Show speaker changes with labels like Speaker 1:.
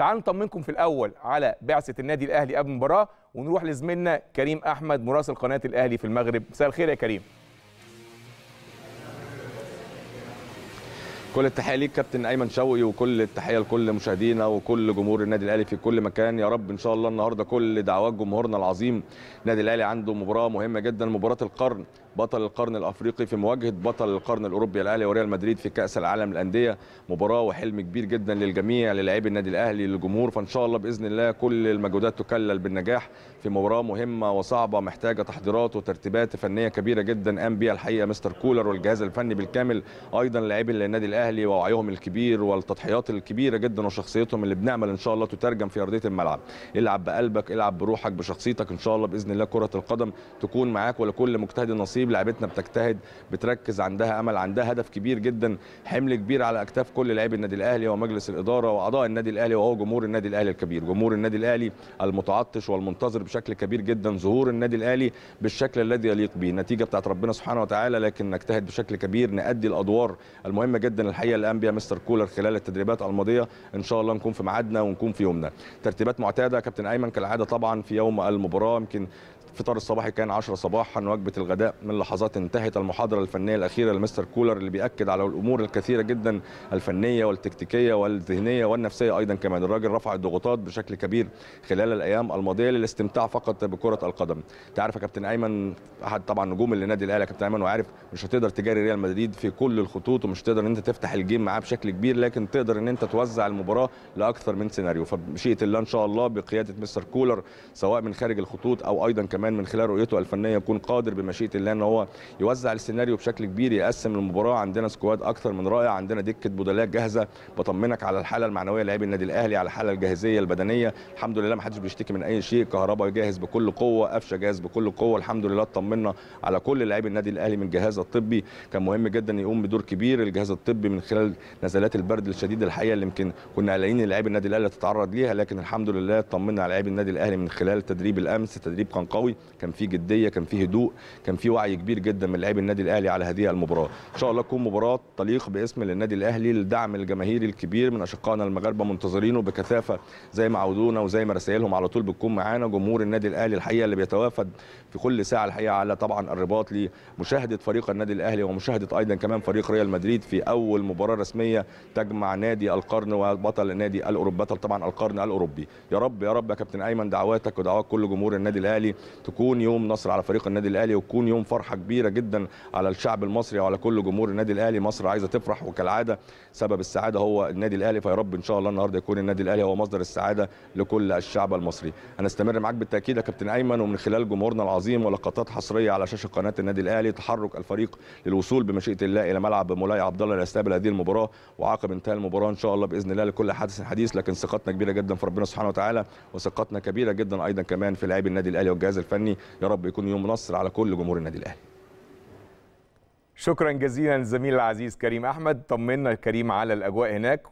Speaker 1: تعالوا نطمنكم في الاول على بعثه النادي الاهلي قبل المباراه ونروح لزميلنا كريم احمد مراسل قناه الاهلي في المغرب مساء الخير يا كريم كل التحيه ليك كابتن ايمن شوقي وكل التحيه لكل مشاهدينا وكل جمهور النادي الاهلي في كل مكان يا رب ان شاء الله النهارده كل دعوات جمهورنا العظيم النادي الاهلي عنده مباراه مهمه جدا مباراه القرن بطل القرن الافريقي في مواجهه بطل القرن الاوروبي الاهلي وريال مدريد في كاس العالم للانديه مباراه وحلم كبير جدا للجميع للاعبي النادي الاهلي للجمهور فان شاء الله باذن الله كل المجهودات تكلل بالنجاح في مباراه مهمه وصعبه محتاجه تحضيرات وترتيبات فنيه كبيره جدا قام بيها الحقيقه مستر كولر والجهاز الفني بالكامل ايضا لاعبي النادي الاهلي الاهلي ووعيهم الكبير والتضحيات الكبيره جدا وشخصيتهم اللي بنعمل ان شاء الله تترجم في ارضيه الملعب العب بقلبك العب بروحك بشخصيتك ان شاء الله باذن الله كره القدم تكون معاك ولكل مجتهد نصيب لعبتنا بتجتهد بتركز عندها امل عندها هدف كبير جدا حمل كبير على اكتاف كل لاعبي النادي الاهلي ومجلس الاداره واعضاء النادي الاهلي وهو جمهور النادي الاهلي الكبير جمهور النادي الاهلي المتعطش والمنتظر بشكل كبير جدا ظهور النادي الاهلي بالشكل الذي يليق به النتيجه بتاعت ربنا سبحانه وتعالى لكن نجتهد بشكل كبير نادي الادوار المهمه جدا الحقيقه الانبيا مستر كولر خلال التدريبات الماضيه ان شاء الله نكون في ميعادنا ونكون في يومنا ترتيبات معتاده كابتن ايمن كالعاده طبعا في يوم المباراه يمكن الفطار الصباحي كان 10 صباحا وجبه الغداء من لحظات انتهت المحاضره الفنيه الاخيره لمستر كولر اللي بياكد على الامور الكثيره جدا الفنيه والتكتيكيه والذهنيه والنفسيه ايضا كمان الراجل رفع الضغوطات بشكل كبير خلال الايام الماضيه للاستمتاع فقط بكره القدم تعرف يا كابتن ايمن احد طبعا نجوم النادي الاهلي كابتن ايمن وعارف مش هتقدر تجاري ريال مدريد في كل الخطوط ومش تقدر ان انت تفتح الجيم معاه بشكل كبير لكن تقدر ان انت توزع المباراه لاكثر من سيناريو فمشيئه الله ان شاء الله بقياده مستر كولر سواء من خارج الخطوط او ايضا كمان كمان من خلال رؤيته الفنيه يكون قادر بمشيئه الله ان هو يوزع السيناريو بشكل كبير يقسم المباراه عندنا سكواد اكثر من رائع عندنا دكه بدلاء جاهزه بطمنك على الحاله المعنويه لاعبي النادي الاهلي على الحاله الجاهزيه البدنيه الحمد لله ما حدش بيشتكي من اي شيء كهرباء جاهز بكل قوه قفشه جاهز بكل قوه الحمد لله اطمنا على كل لاعبي النادي الاهلي من الجهاز الطبي كان مهم جدا يقوم بدور كبير الجهاز الطبي من خلال نزلات البرد الشديد الحقيقه اللي يمكن كنا قلقانين لاعبي النادي الاهلي تتعرض ليها لكن الحمد لله اطمنا على لاعبي النادي الاهلي من خلال تدريب الامس تدريب كان قوي قوي كان في جديه كان في هدوء كان في وعي كبير جدا من لاعبي النادي الاهلي على هذه المباراه ان شاء الله تكون مباراه تليق باسم النادي الاهلي للدعم الجماهيري الكبير من اشقائنا المغاربه منتظرينه بكثافه زي ما عودونا وزي ما رسائلهم على طول بتكون معانا جمهور النادي الاهلي الحقيقه اللي بيتوافد في كل ساعه الحقيقه على طبعا الرباط لمشاهده فريق النادي الاهلي ومشاهده ايضا كمان فريق ريال مدريد في اول مباراه رسميه تجمع نادي القرن وبطل نادي الاوروبي بطل طبعا القرن الاوروبي يا رب يا رب يا كابتن ايمن دعواتك ودعوات كل جمهور النادي الاهلي تكون يوم نصر على فريق النادي الاهلي وتكون يوم فرحه كبيره جدا على الشعب المصري وعلى كل جمهور النادي الاهلي مصر عايزه تفرح وكالعاده سبب السعاده هو النادي الاهلي فيا رب ان شاء الله النهارده يكون النادي الاهلي هو مصدر السعاده لكل الشعب المصري هنستمر معاك بالتاكيد يا كابتن ايمن ومن خلال جمهورنا العظيم ولقطات حصريه على شاشه قناه النادي الاهلي تحرك الفريق للوصول بمشيئه الله الى ملعب مولاي عبد الله الاستقبال هذه المباراه وعقب انتهاء المباراه ان شاء الله باذن الله لكل حادث حديث لكن ثقتنا كبيره جدا في ربنا سبحانه وتعالى وثقتنا كبيره جدا ايضا كمان في لاعبي النادي الاهلي والجهاز الفني يا رب يكون يوم نصر على كل جمهور النادي الاهلي شكرا جزيلا للزميل العزيز كريم احمد طمنا كريم على الاجواء هناك